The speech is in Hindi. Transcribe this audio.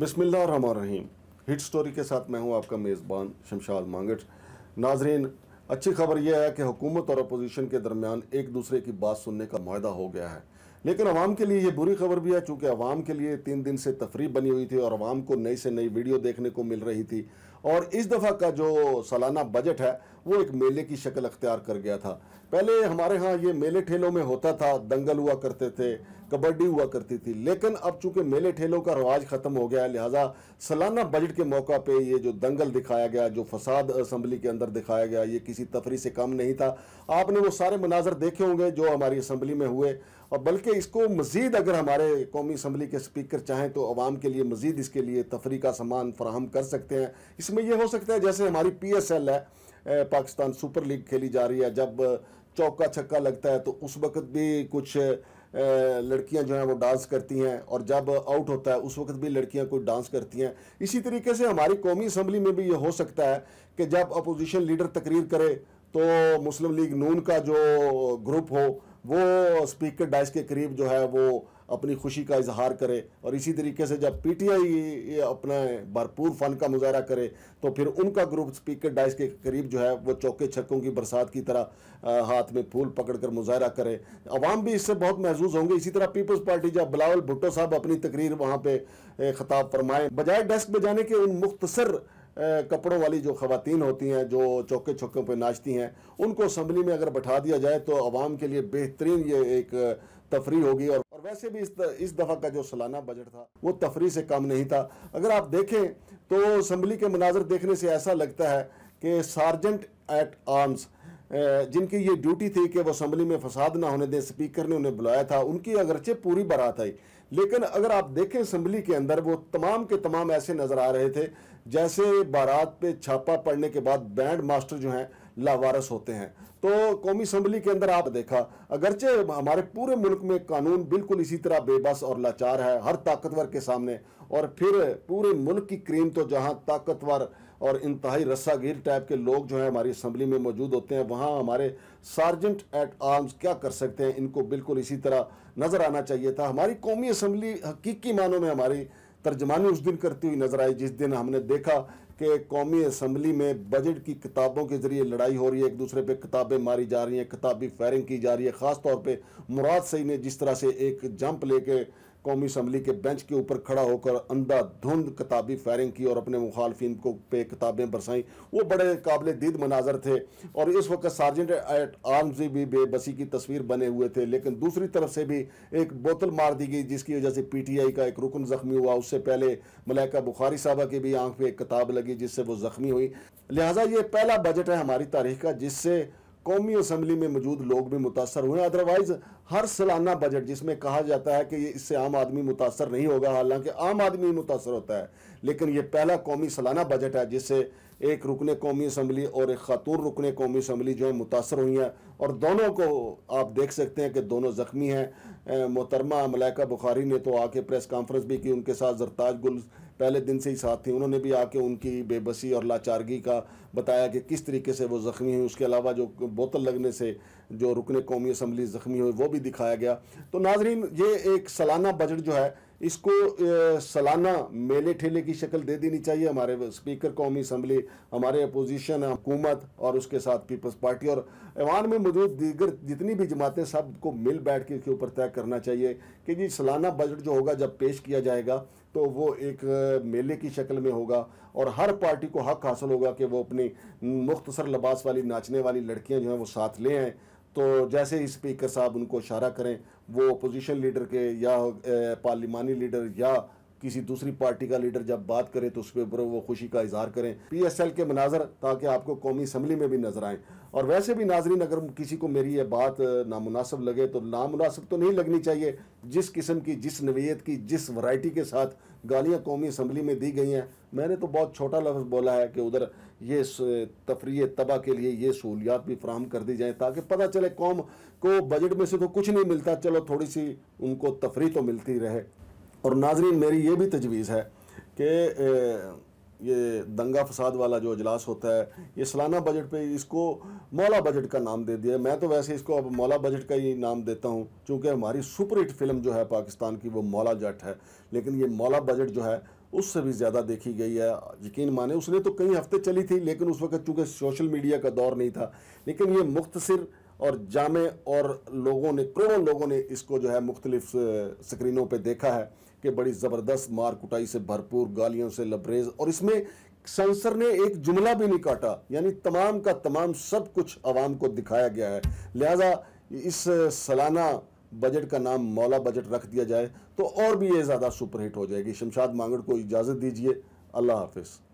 बिसमीम हिट स्टोरी के साथ मैं हूं आपका मेज़बान शमशाद मांगट नाजरीन अच्छी खबर यह है कि हुकूमत और अपोजिशन के दरमियान एक दूसरे की बात सुनने का माह हो गया है लेकिन आवाम के लिए ये बुरी खबर भी है चूँकि आवाम के लिए तीन दिन से तफरी बनी हुई थी और आवाम को नई से नई वीडियो देखने को मिल रही थी और इस दफ़ा का जो सालाना बजट है वो एक मेले की शक्ल अख्तियार कर गया था पहले हमारे यहाँ ये मेले ठेलों में होता था दंगल हुआ करते थे कबड्डी हुआ करती थी लेकिन अब चूंकि मेले ठेलों का रवाज ख़त्म हो गया है लिहाजा सालाना बजट के मौका पे ये जो दंगल दिखाया गया जो फसाद असम्बली के अंदर दिखाया गया ये किसी तफरी से कम नहीं था आपने वो सारे मनाजर देखे होंगे जो हमारी असम्बली में हुए और बल्कि इसको मज़ीद अगर हमारे कौमी असम्बली के स्पीकर चाहें तो आवाम के लिए मज़ीद इसके लिए तफरी का सामान फ्राहम कर सकते हैं इसमें यह हो सकता है जैसे हमारी पी एस एल है पाकिस्तान सुपर लीग खेली जा रही है जब चौका छक्का लगता है तो उस वक्त भी कुछ लड़कियां जो हैं वो डांस करती हैं और जब आउट होता है उस वक्त भी लड़कियां कोई डांस करती हैं इसी तरीके से हमारी कौमी असम्बली में भी ये हो सकता है कि जब अपोजिशन लीडर तकरीर करे तो मुस्लिम लीग नून का जो ग्रुप हो वो स्पीकर डाइस के करीब जो है वो अपनी खुशी का इजहार करे और इसी तरीके से जब पीटीआई अपने भरपूर फन का मुजाहरा करे तो फिर उनका ग्रुप स्पीकर डाइस के करीब जो है वो चौके छक्कों की बरसात की तरह हाथ में फूल पकड़ कर मुजाहरा करे अवाम भी इससे बहुत महसूस होंगे इसी तरह पीपल्स पार्टी जब बिलावल भुट्टो साहब अपनी तकरीर वहाँ पर ख़ताब फरमाएँ बजाय डेस्क में जाने के उन मुख्तसर कपड़ों वाली जो खातन होती हैं जो चौके चौकों पर नाचती हैं उनको असम्बली में अगर बैठा दिया जाए तो आवाम के लिए बेहतरीन ये एक तफरी होगी और, और वैसे भी इस इस दफ़ा का जो सालाना बजट था वो तफरी से कम नहीं था अगर आप देखें तो असम्बली के मनाजर देखने से ऐसा लगता है कि सार्जेंट एट आर्म्स जिनकी ये ड्यूटी थी कि वो असम्बली में फसाद ना होने दें स्पीकर ने उन्हें बुलाया था उनकी अगरचे पूरी बारात आई लेकिन अगर आप देखें असम्बली के अंदर वो तमाम के तमाम ऐसे नज़र आ रहे थे जैसे बारात पे छापा पड़ने के बाद बैंड मास्टर जो हैं लावारस होते हैं तो कौमी असम्बली के अंदर आप देखा अगरचे हमारे पूरे मुल्क में कानून बिल्कुल इसी तरह बेबस और लाचार है हर ताकतवर के सामने और फिर पूरे मुल्क की क्रीम तो जहाँ ताकतवर और इंतहाई रस्सागिर टाइप के लोग जो है हमारी असम्बली में मौजूद होते हैं वहाँ हमारे सार्जेंट एट आर्म्स क्या कर सकते हैं इनको बिल्कुल इसी तरह नज़र आना चाहिए था हमारी कौमी असम्बली हकीकी मानों में हमारी तर्जमानी उस दिन करती हुई नजर आई जिस दिन हमने देखा कि कौमी असम्बली में बजट की किताबों के ज़रिए लड़ाई हो रही है एक दूसरे पे किताबें मारी जा रही हैं किताबी फायरिंग की जा रही है ख़ास तौर पे मुराद सही ने जिस तरह से एक जंप लेके कौमी असम्बली के बेंच के ऊपर खड़ा होकर अंधाधुंध किताबी फायरिंग की और अपने मुखालफी को पे किताबें बरसाई वो बड़े काबिल दीद मनाजर थे और इस वक्त सार्जेंट एट आर्म्स भी बेबसी की तस्वीर बने हुए थे लेकिन दूसरी तरफ से भी एक बोतल मार दी गई जिसकी वजह से पी टी आई का एक रुकन ज़ख्मी हुआ उससे पहले मलैका बुखारी साहबा की भी आंख पर एक किताब लगी जिससे वो ज़ख्मी हुई लिहाजा ये पहला बजट है हमारी तारीख का जिससे कौमी असम्बली में मौजूद लोग भी मुतासर हुए अदरवाइज़ हर सालाना बजट जिसमें कहा जाता है कि ये इससे आम आदमी मुतासर नहीं होगा हालांकि आम आदमी मुतासर होता है लेकिन ये पहला कौमी सालाना बजट है जिससे एक रुकन कौमी असम्बली और एक खातून रुकन कौमी असम्बली जो है मुतासर हुई हैं और दोनों को आप देख सकते हैं कि दोनों ज़ख्मी हैं मोहतरमा मलाइका बुखारी ने तो आके प्रेस कॉन्फ्रेंस भी की उनके साथ जरताज गुल पहले दिन से ही साथ थी उन्होंने भी आके उनकी बेबसी और लाचारगी का बताया कि किस तरीके से वो ज़ख्मी हैं उसके अलावा जो बोतल लगने से जो रुकने कौमी असम्बली ज़ख्मी हुए वो भी दिखाया गया तो नाजरीन ये एक सालाना बजट जो है इसको सालाना मेले ठेले की शक्ल दे देनी चाहिए हमारे स्पीकर कौमी असम्बली हमारे अपोजिशन हुकूमत और उसके साथ पीपल्स पार्टी और ऐवान में मौजूद दीगर जितनी भी जमातें सब को मिल बैठ के इसके ऊपर तय करना चाहिए कि जी सालाना बजट जो होगा जब पेश किया जाएगा तो वो एक मेले की शक्ल में होगा और हर पार्टी को हक हासिल होगा कि वो अपनी मुख्तसर लबास वाली नाचने वाली लड़कियाँ जो हैं वो साथ ले आएँ तो जैसे ही स्पीकर साहब उनको इशारा करें वो अपोजिशन लीडर के या पार्लिमानी लीडर या किसी दूसरी पार्टी का लीडर जब बात करे तो उसके ऊपर वो खुशी का इजहार करें पीएसएल के मनाजर ताकि आपको कौमी असम्बली में भी नजर आए और वैसे भी नाजरीन अगर किसी को मेरी ये बात नामुनासिब लगे तो नामुनासिब तो नहीं लगनी चाहिए जिस किस्म की जिस नवीयत की जिस वैरायटी के साथ गालियाँ कौमी असम्बली में दी गई हैं मैंने तो बहुत छोटा लफ्ज़ बोला है कि उधर ये तफरी तबाह के लिए ये सहूलियात भी फ्राहम कर दी जाएँ ताकि पता चले कौम को बजट में से तो कुछ नहीं मिलता चलो थोड़ी सी उनको तफरी तो मिलती रहे और नाजरीन मेरी ये भी तजवीज़ है कि ये दंगा फसाद वाला जो अजलास होता है ये सालाना बजट पे इसको मौला बजट का नाम दे दिया मैं तो वैसे इसको अब मौला बजट का ही नाम देता हूँ क्योंकि हमारी सुपर हिट फिल्म जो है पाकिस्तान की वो मौला जट है लेकिन ये मौला बजट जो है उससे भी ज़्यादा देखी गई है यकीन माने उसने तो कई हफ्ते चली थी लेकिन उस वक्त चूँकि सोशल मीडिया का दौर नहीं था लेकिन ये मुख्तर और जामे और लोगों ने करोड़ों लोगों ने इसको जो है मुख्तलिफ स्क्रीनों पे देखा है कि बड़ी ज़बरदस्त मार कुटाई से भरपूर गालियों से लबरेज और इसमें सेंसर ने एक जुमला भी नहीं काटा यानी तमाम का तमाम सब कुछ आवाम को दिखाया गया है लिहाजा इस सालाना बजट का नाम मौला बजट रख दिया जाए तो और भी ये ज़्यादा सुपरहिट हो जाएगी शमशाद मांगड़ को इजाज़त दीजिए अल्लाह हाफिज़